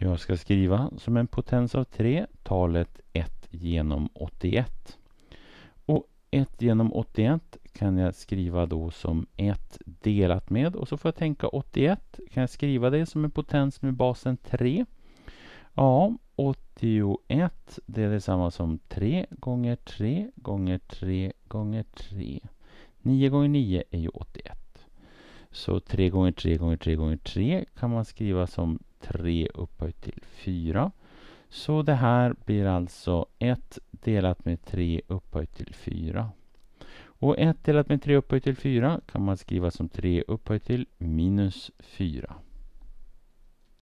Jag ska skriva som en potens av 3 talet 1 genom 81. Och 1 genom 81 kan jag skriva då som 1 delat med och så får jag tänka 81 kan jag skriva det som en potens med basen 3? Ja, 81 det är detsamma som 3 gånger 3 gånger 3 gånger 3. 9 gånger 9 är ju 81. Så 3 gånger 3 gånger 3 gånger 3 kan man skriva som 3 upphöjt till 4. Så det här blir alltså 1 delat med 3 upphöjt till 4. Och 1 delat med 3 upphöjt till 4 kan man skriva som 3 upphöjt till minus 4.